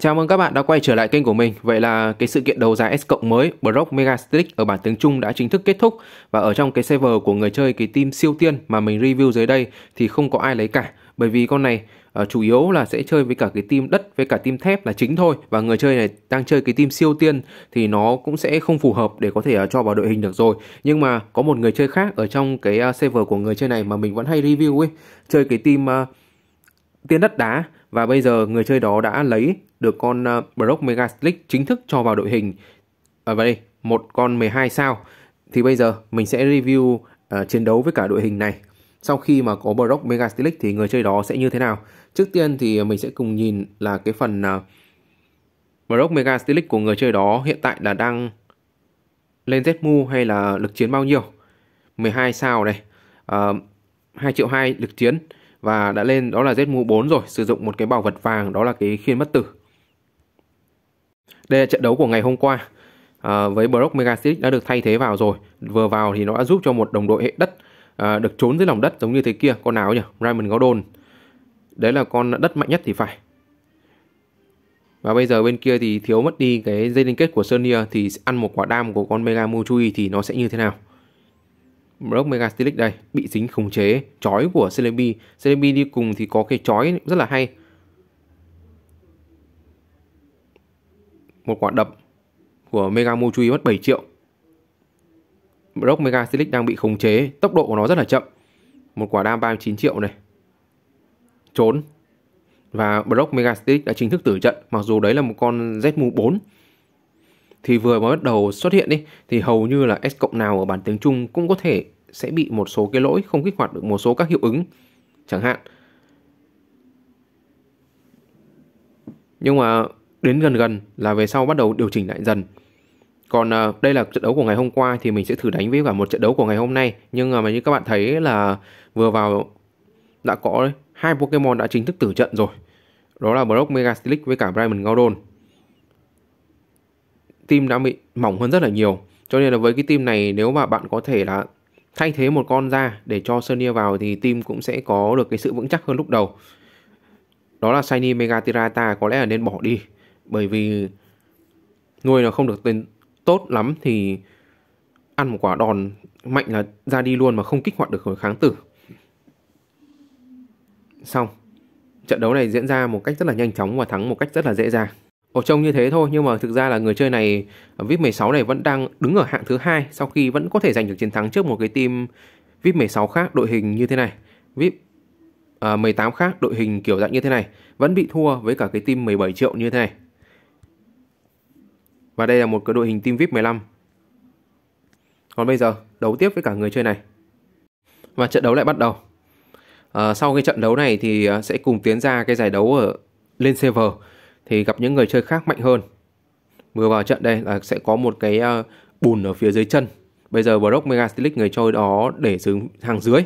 Chào mừng các bạn đã quay trở lại kênh của mình. Vậy là cái sự kiện đấu giá S cộng mới Brock Mega Stick ở bản tiếng Trung đã chính thức kết thúc và ở trong cái server của người chơi cái team siêu tiên mà mình review dưới đây thì không có ai lấy cả bởi vì con này uh, chủ yếu là sẽ chơi với cả cái team đất với cả team thép là chính thôi và người chơi này đang chơi cái team siêu tiên thì nó cũng sẽ không phù hợp để có thể uh, cho vào đội hình được rồi nhưng mà có một người chơi khác ở trong cái uh, server của người chơi này mà mình vẫn hay review ấy chơi cái team uh, tiền đất đá và bây giờ người chơi đó đã lấy được con ờ, Brock Mega Slick chính thức cho vào đội hình. Ở à, đây, một con 12 sao. Thì bây giờ mình sẽ review uh, chiến đấu với cả đội hình này. Sau khi mà có Brock Mega Slick thì người chơi đó sẽ như thế nào? Trước tiên thì mình sẽ cùng nhìn là cái phần uh, Brock Mega Slick của người chơi đó hiện tại là đang lên Zmu hay là lực chiến bao nhiêu? 12 sao này. Uh, 2 triệu 2 lực chiến và đã lên đó là z mu 4 rồi, sử dụng một cái bảo vật vàng đó là cái khiên bất tử. Đây là trận đấu của ngày hôm qua. À, với Brock Megastick đã được thay thế vào rồi. Vừa vào thì nó đã giúp cho một đồng đội hệ đất à, được trốn dưới lòng đất giống như thế kia, con nào nhỉ? Raymond Gordon. Đấy là con đất mạnh nhất thì phải. Và bây giờ bên kia thì thiếu mất đi cái dây liên kết của Sonia thì ăn một quả đam của con Mega Muchui thì nó sẽ như thế nào? Brock Megastilic đây bị dính khống chế chói của Celebi. Celebi đi cùng thì có cái chói rất là hay. Một quả đập của Mega Mochui mất 7 triệu. Brock Megastilic đang bị khống chế, tốc độ của nó rất là chậm. Một quả đam 39 triệu này. Trốn. Và Brock Megastilic đã chính thức tử trận, mặc dù đấy là một con Zmu 4 thì vừa mới bắt đầu xuất hiện đi thì hầu như là S cộng nào ở bản tiếng Trung cũng có thể sẽ bị một số cái lỗi không kích hoạt được một số các hiệu ứng chẳng hạn. Nhưng mà đến gần gần là về sau bắt đầu điều chỉnh lại dần. Còn à, đây là trận đấu của ngày hôm qua thì mình sẽ thử đánh với cả một trận đấu của ngày hôm nay. Nhưng mà như các bạn thấy là vừa vào đã có hai Pokemon đã chính thức tử trận rồi. Đó là Brock Mega Steelix với cả Brayman Gaudon tim đã bị mỏng hơn rất là nhiều cho nên là với cái tim này nếu mà bạn có thể là thay thế một con ra để cho Sonia vào thì tim cũng sẽ có được cái sự vững chắc hơn lúc đầu đó là Shiny Megatirata có lẽ là nên bỏ đi bởi vì nuôi nó không được tên tốt lắm thì ăn một quả đòn mạnh là ra đi luôn mà không kích hoạt được kháng tử xong trận đấu này diễn ra một cách rất là nhanh chóng và thắng một cách rất là dễ dàng Ồ trông như thế thôi nhưng mà thực ra là người chơi này à, VIP 16 này vẫn đang đứng ở hạng thứ hai sau khi vẫn có thể giành được chiến thắng trước một cái team VIP 16 khác đội hình như thế này. VIP à, 18 khác đội hình kiểu dạng như thế này vẫn bị thua với cả cái team 17 triệu như thế này. Và đây là một cái đội hình team VIP 15. Còn bây giờ đấu tiếp với cả người chơi này. Và trận đấu lại bắt đầu. À, sau cái trận đấu này thì à, sẽ cùng tiến ra cái giải đấu ở lên server thì gặp những người chơi khác mạnh hơn vừa vào trận đây là sẽ có một cái ờ, bùn ở phía dưới chân bây giờ Brock Megastilic người chơi đó để dưới hàng dưới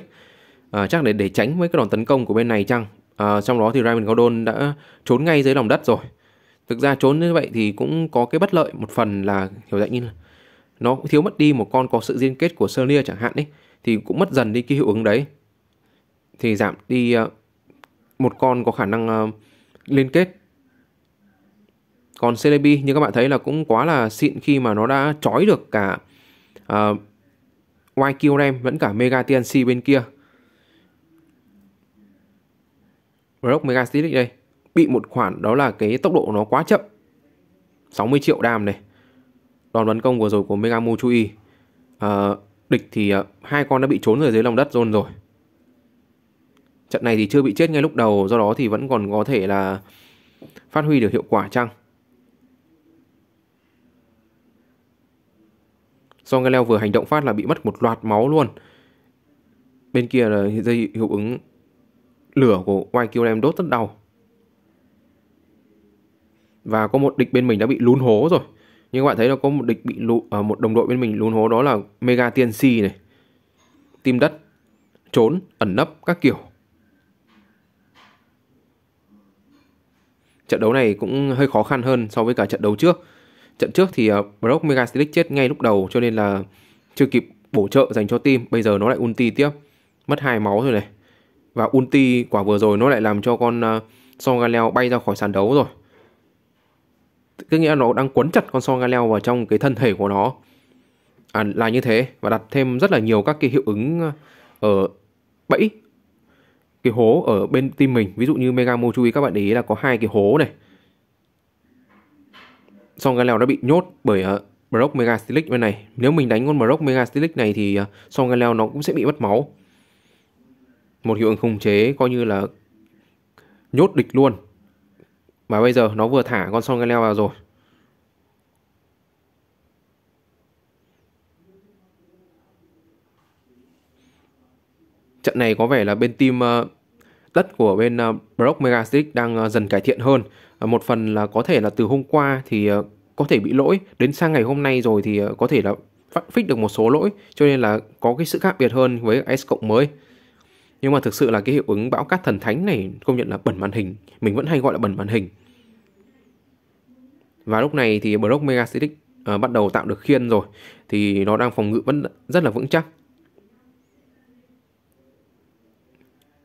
à, chắc để để tránh mấy cái đòn tấn công của bên này chăng à, trong đó thì Raymond godon đã trốn ngay dưới lòng đất rồi thực ra trốn như vậy thì cũng có cái bất lợi một phần là hiểu dạng như là nó cũng thiếu mất đi một con có sự liên kết của Sonia chẳng hạn ấy thì cũng mất dần đi cái hiệu ứng đấy thì giảm đi một con có khả năng liên kết còn CDB như các bạn thấy là cũng quá là xịn khi mà nó đã trói được cả uh, ờ, YQ RAM lẫn cả Mega TNC bên kia Rock Mega Stick đây bị một khoản đó là cái tốc độ nó quá chậm 60 triệu đam này đòn tấn công vừa rồi của Mega Mochui à, ờ, địch thì uh, hai con đã bị trốn rồi dưới lòng đất rồi rồi trận này thì chưa bị chết ngay lúc đầu do đó thì vẫn còn có thể là phát huy được hiệu quả chăng Do nghe leo vừa hành động phát là bị mất một loạt máu luôn. Bên kia là dây hiệu ứng lửa của YQ em đốt rất đau. Và có một địch bên mình đã bị lún hố rồi. như các bạn thấy là có một địch bị lụ, ở à, một đồng đội bên mình lún hố đó là Mega Tiên Si này. Tim đất, trốn, ẩn nấp các kiểu. Trận đấu này cũng hơi khó khăn hơn so với cả trận đấu trước Trận trước thì ờ, Brock Megastilic chết ngay lúc đầu cho nên là chưa kịp bổ trợ dành cho team, bây giờ nó lại ulti tiếp. Mất hai máu rồi này. Và ulti quả vừa rồi nó lại làm cho con uh, ờ, Songaleo bay ra khỏi sàn đấu rồi. Tức nghĩa là nó đang quấn chặt con Songaleo vào trong cái thân thể của nó. À, là như thế và đặt thêm rất là nhiều các cái hiệu ứng ở ờ, bẫy cái hố ở bên team mình ví dụ như mega mochui các bạn để ý là có hai cái hố này Song Galeo đã bị nhốt bởi uh, ờ, Brock Mega Steelix bên này. Nếu mình đánh con Brock Mega Steelix này thì uh, ờ, Song Galeo nó cũng sẽ bị mất máu. Một hiệu ứng khống chế coi như là nhốt địch luôn. Và bây giờ nó vừa thả con Song Galeo vào rồi. trận này có vẻ là bên team ờ, đất của bên Brock Megastick đang dần cải thiện hơn Ờ, một phần là có thể là từ hôm qua thì ờ, có thể bị lỗi đến sang ngày hôm nay rồi thì ờ, có thể là fix được một số lỗi cho nên là có cái sự khác biệt hơn với S cộng mới nhưng mà thực sự là cái hiệu ứng bão cát thần thánh này công nhận là bẩn màn hình mình vẫn hay gọi là bẩn màn hình và lúc này thì block megacitic uh, bắt đầu tạo được khiên rồi thì nó đang phòng ngự vẫn rất là vững chắc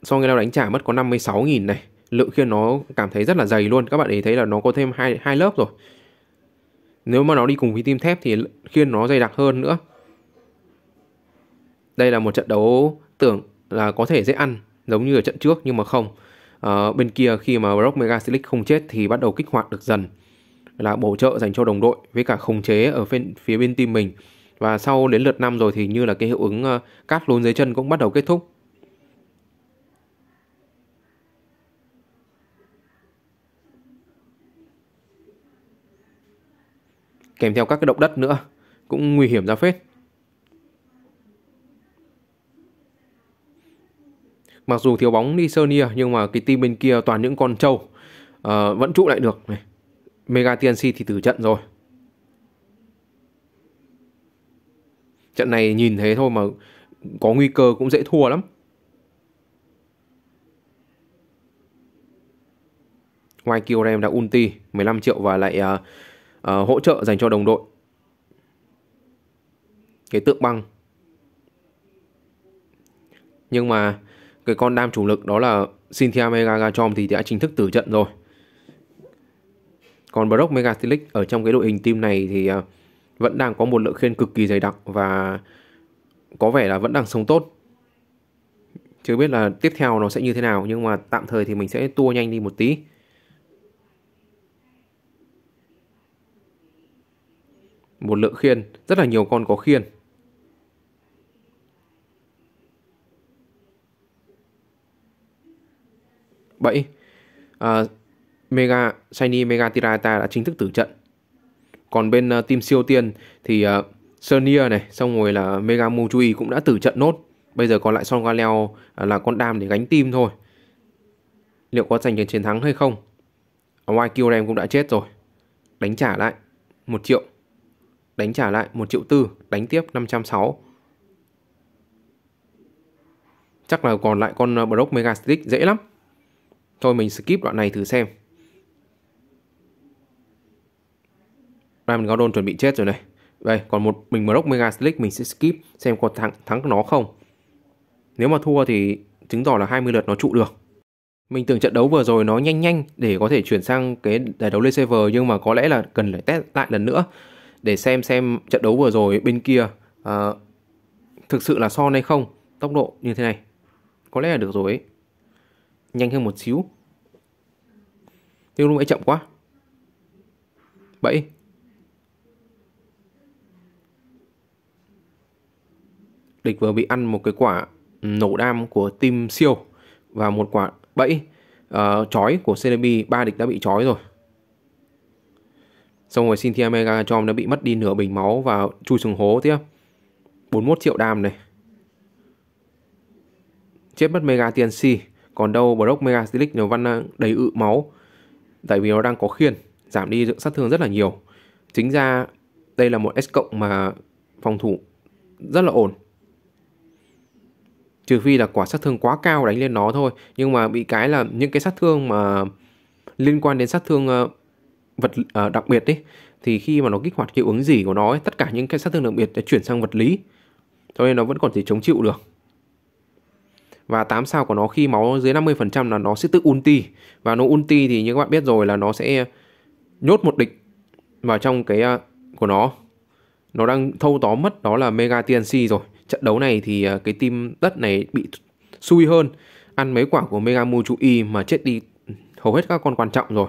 so người nào đánh trả mất có 56.000 này lượng khiên nó cảm thấy rất là dày luôn các bạn ấy thấy là nó có thêm hai hai lớp rồi nếu mà nó đi cùng với tim thép thì khiên nó dày đặc hơn nữa đây là một trận đấu tưởng là có thể dễ ăn giống như ở trận trước nhưng mà không à, bên kia khi mà Brock Mega Silic không chết thì bắt đầu kích hoạt được dần là bổ trợ dành cho đồng đội với cả khống chế ở bên, phía bên team mình và sau đến lượt năm rồi thì như là cái hiệu ứng uh, ờ, cát lún dưới chân cũng bắt đầu kết thúc kèm theo các cái động đất nữa cũng nguy hiểm ra phết mặc dù thiếu bóng đi Sernia nhưng mà cái team bên kia toàn những con trâu à, vẫn trụ lại được Mega TNC thì tử trận rồi trận này nhìn thế thôi mà có nguy cơ cũng dễ thua lắm Ngoài Kyorem đã ulti 15 triệu và lại uh, uh, hỗ trợ dành cho đồng đội cái tượng băng nhưng mà cái con đam chủ lực đó là Cynthia Mega thì đã chính thức tử trận rồi còn Brock Megatilic ở trong cái đội hình team này thì uh, vẫn đang có một lượng khiên cực kỳ dày đặc và có vẻ là vẫn đang sống tốt chưa biết là tiếp theo nó sẽ như thế nào nhưng mà tạm thời thì mình sẽ tua nhanh đi một tí Một lượng khiên, rất là nhiều con có khiên. bảy à, Mega Shiny Mega Tirata đã chính thức tử trận. Còn bên uh, team siêu tiên thì uh, ờ, Sonia này, xong rồi là Mega Mujui cũng đã tử trận nốt. Bây giờ còn lại Son Galeo uh, à, là con đam để gánh team thôi. Liệu có giành được chiến thắng hay không? Ờ, Waikyu em cũng đã chết rồi. Đánh trả lại một triệu đánh trả lại 1 triệu tư, đánh tiếp 560. Chắc là còn lại con ờ, Brock Mega Stick dễ lắm. Thôi mình skip đoạn này thử xem. Ramen Gordon chuẩn bị chết rồi này. Đây, còn một mình Brock Mega Stick mình sẽ skip xem có thắng, thắng nó không. Nếu mà thua thì chứng tỏ là 20 lượt nó trụ được. Mình tưởng trận đấu vừa rồi nó nhanh nhanh để có thể chuyển sang cái giải đấu lên server nhưng mà có lẽ là cần phải test lại lần nữa để xem xem trận đấu vừa rồi bên kia uh, thực sự là son hay không tốc độ như thế này có lẽ là được rồi ấy. nhanh hơn một xíu nhưng lúc ấy chậm quá bẫy địch vừa bị ăn một cái quả nổ đam của team siêu và một quả bẫy uh, chói của CDB ba địch đã bị chói rồi Xong rồi Cynthia Megachom đã bị mất đi nửa bình máu và chui xuống hố tiếp. 41 triệu đam này. Chết mất Mega TNC. Còn đâu Brock Mega Stilic nó văn đầy ự máu. Tại vì nó đang có khiên. Giảm đi sát thương rất là nhiều. Chính ra đây là một S cộng mà phòng thủ rất là ổn. Trừ phi là quả sát thương quá cao đánh lên nó thôi. Nhưng mà bị cái là những cái sát thương mà liên quan đến sát thương ờ, vật uh, đặc biệt đi thì khi mà nó kích hoạt hiệu ứng gì của nó ấy, tất cả những cái sát thương đặc biệt đã chuyển sang vật lý cho nên nó vẫn còn thể chống chịu được và 8 sao của nó khi máu dưới 50% là nó sẽ tự ulti và nó ulti thì như các bạn biết rồi là nó sẽ nhốt một địch vào trong cái ờ, của nó nó đang thâu tóm mất đó là Mega TNC rồi trận đấu này thì ờ, cái team đất này bị xui hơn ăn mấy quả của Mega Mu chú y mà chết đi hầu hết các con quan trọng rồi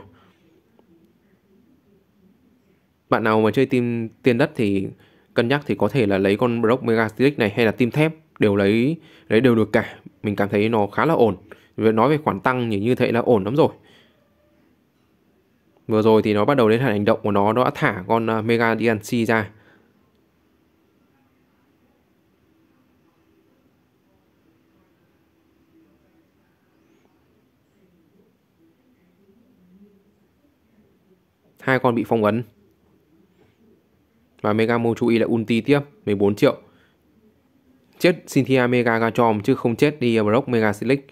bạn nào mà chơi team tiền đất thì cân nhắc thì có thể là lấy con Brock Megastrix này hay là team thép đều lấy lấy đều được cả mình cảm thấy nó khá là ổn nói về khoản tăng thì như thế là ổn lắm rồi vừa rồi thì nó bắt đầu đến hành động của nó nó đã thả con à, Mega DNC ra hai con bị phong ấn và Mega Mochui lại ulti tiếp 14 triệu Chết Cynthia Mega Garchomp chứ không chết đi uh, Brock Mega Silic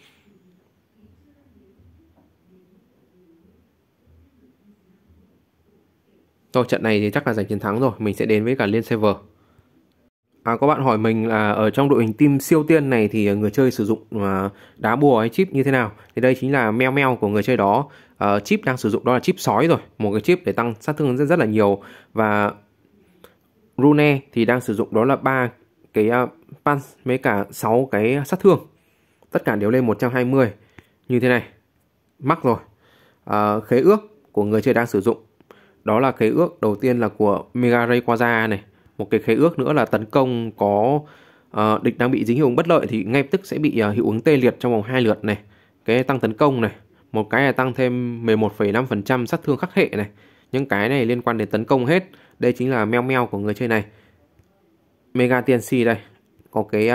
Rồi trận này thì chắc là giành chiến thắng rồi Mình sẽ đến với cả Liên server. À, có bạn hỏi mình là ở trong đội hình team siêu tiên này thì người chơi sử dụng à, đá bùa hay chip như thế nào thì đây chính là meo meo của người chơi đó uh, chip đang sử dụng đó là chip sói rồi một cái chip để tăng sát thương rất rất là nhiều và Rune thì đang sử dụng đó là ba cái uh, punch với cả 6 cái sát thương. Tất cả đều lên 120 như thế này. Mắc rồi. Uh, khế ước của người chơi đang sử dụng. Đó là khế ước đầu tiên là của Mega Ray Quaza này. Một cái khế ước nữa là tấn công có uh, địch đang bị dính hiệu ứng bất lợi thì ngay tức sẽ bị uh, hiệu ứng tê liệt trong vòng hai lượt này. Cái tăng tấn công này, một cái là tăng thêm 11,5% sát thương khắc hệ này. Những cái này liên quan đến tấn công hết đây chính là meo meo của người chơi này. Mega TNC đây, có cái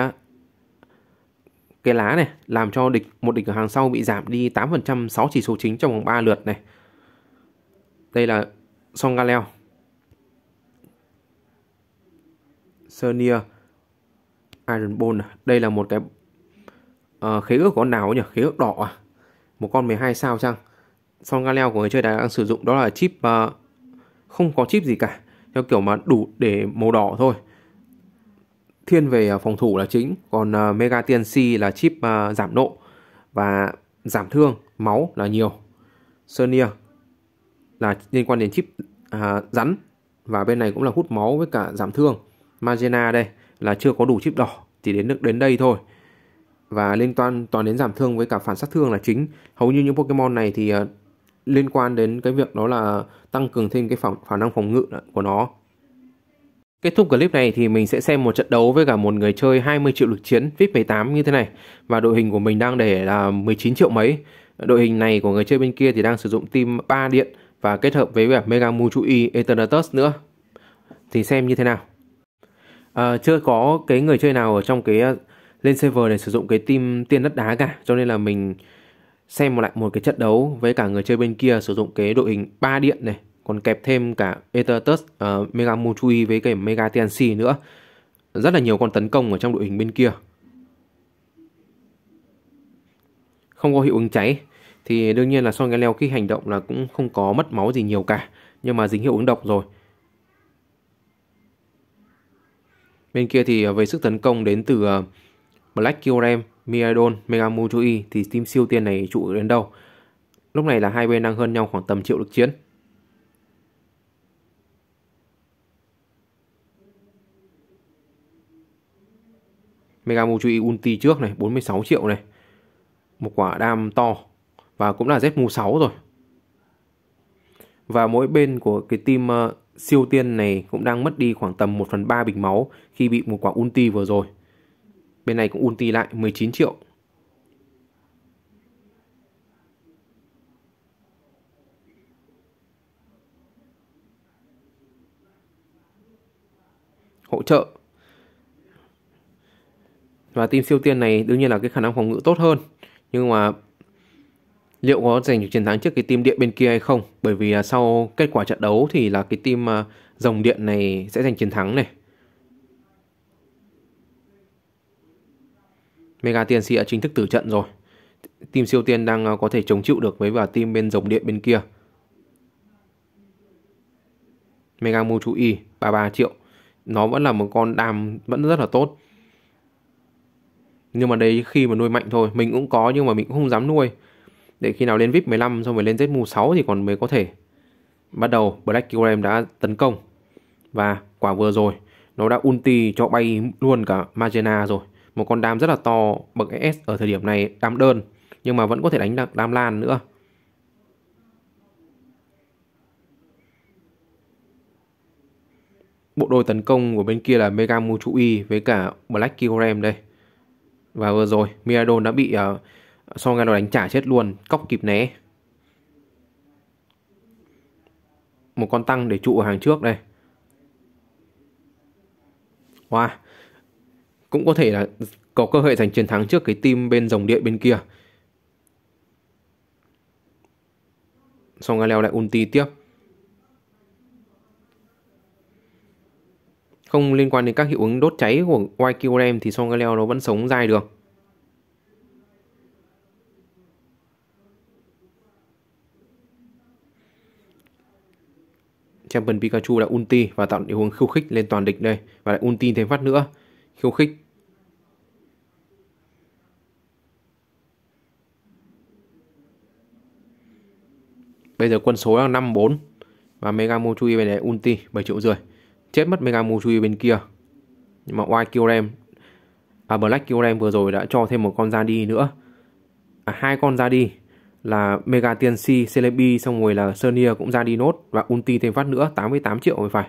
cái lá này làm cho địch một địch ở hàng sau bị giảm đi 8% 6 chỉ số chính trong vòng 3 lượt này. Đây là Song Songaleo. Sernia, Iron Bone. Đây là một cái uh, khế ước của con nào nhỉ? Khế ước đỏ à? Một con 12 sao chăng? Songaleo của người chơi đã đang sử dụng đó là chip uh, không có chip gì cả theo kiểu mà đủ để màu đỏ thôi thiên về à, phòng thủ là chính còn à, mega tnc là chip à, giảm nộ và giảm thương máu là nhiều Sonia là liên quan đến chip à, rắn và bên này cũng là hút máu với cả giảm thương Magena đây là chưa có đủ chip đỏ chỉ đến được đến đây thôi và liên toàn toàn đến giảm thương với cả phản sát thương là chính hầu như những Pokemon này thì liên quan đến cái việc đó là tăng cường thêm cái phản, khả năng phòng ngự của nó. Kết thúc clip này thì mình sẽ xem một trận đấu với cả một người chơi 20 triệu lực chiến VIP 18 như thế này và đội hình của mình đang để là 19 triệu mấy. Đội hình này của người chơi bên kia thì đang sử dụng team 3 điện và kết hợp với việc Mega Muchui Eternatus nữa. Thì xem như thế nào. À, chưa có cái người chơi nào ở trong cái uh, lên server để sử dụng cái team tiên đất đá cả cho nên là mình xem lại một cái trận đấu với cả người chơi bên kia sử dụng cái đội hình ba điện này còn kẹp thêm cả Etertus, uh, ờ, Mega Mochui với cái Mega TNC nữa rất là nhiều con tấn công ở trong đội hình bên kia không có hiệu ứng cháy thì đương nhiên là Son Galeo khi hành động là cũng không có mất máu gì nhiều cả nhưng mà dính hiệu ứng độc rồi bên kia thì ờ, về sức tấn công đến từ ờ, Black Kyurem, Miradon, Megamujui thì team siêu tiên này trụ đến đâu. Lúc này là hai bên đang hơn nhau khoảng tầm triệu lực chiến. Megamujui ulti trước này, 46 triệu này. Một quả đam to và cũng là ZMU6 rồi. Và mỗi bên của cái team uh, siêu tiên này cũng đang mất đi khoảng tầm 1 phần 3 bình máu khi bị một quả ulti vừa rồi. Bên này cũng ulti lại 19 triệu. Hỗ trợ. Và team siêu tiên này đương nhiên là cái khả năng phòng ngự tốt hơn. Nhưng mà liệu có giành được chiến thắng trước cái team điện bên kia hay không bởi vì sau kết quả trận đấu thì là cái team à, dòng điện này sẽ giành chiến thắng này Mega TNC đã chính thức tử trận rồi. Team siêu tiên đang à, có thể chống chịu được với cả team bên dòng điện bên kia. Mega Mu chú Y 33 triệu. Nó vẫn là một con đam vẫn rất là tốt. Nhưng mà đấy khi mà nuôi mạnh thôi, mình cũng có nhưng mà mình cũng không dám nuôi. Để khi nào lên VIP 15 xong rồi lên ZMU 6 thì còn mới có thể. Bắt đầu Black Killam đã tấn công. Và quả vừa rồi, nó đã ulti cho bay luôn cả Magena rồi một con đam rất là to bậc S ở thời điểm này đam đơn nhưng mà vẫn có thể đánh đam lan nữa. Bộ đôi tấn công của bên kia là Mega Y với cả Black Kyurem đây. Và vừa rồi Miradon đã bị uh, ờ, Songano đánh trả chết luôn, cóc kịp né. Một con tăng để trụ ở hàng trước đây. Wow, cũng có thể là có cơ hội giành chiến thắng trước cái team bên dòng điện bên kia. Xong Galeo lại ulti tiếp. Không liên quan đến các hiệu ứng đốt cháy của YQLM thì Song Galeo nó vẫn sống dai được. Champion Pikachu là ulti và tạo hiệu ứng khiêu khích lên toàn địch đây và lại ulti thêm phát nữa. Khiêu khích Bây giờ quân số là 54 và Mega Mochui bên này ulti 7 triệu rưỡi. Chết mất Mega Mochui bên kia. Nhưng mà White Kyurem à Black Kyurem vừa rồi đã cho thêm một con ra đi nữa. À, hai con ra đi là Mega Tiên Si, Celebi xong rồi là Sonia cũng ra đi nốt và ulti thêm phát nữa 88 triệu mới phải.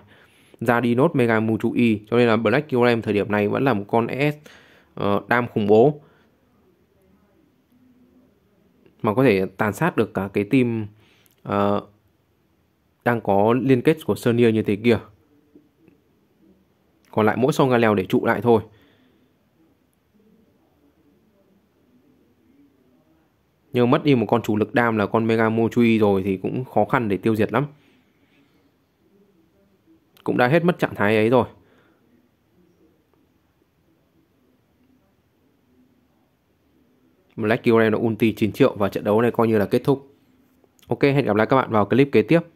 Ra đi nốt Mega Mochui cho nên là Black Kyurem thời điểm này vẫn là một con ES uh, ờ, đam khủng bố mà có thể tàn sát được cả cái team Ờ, đang có liên kết của Sernier như thế kia còn lại mỗi song ga leo để trụ lại thôi nhưng mất đi một con chủ lực đam là con Mega Mochui rồi thì cũng khó khăn để tiêu diệt lắm cũng đã hết mất trạng thái ấy rồi Black Kyrie nó ulti 9 triệu và trận đấu này coi như là kết thúc Ok, hẹn gặp lại các bạn vào clip kế tiếp.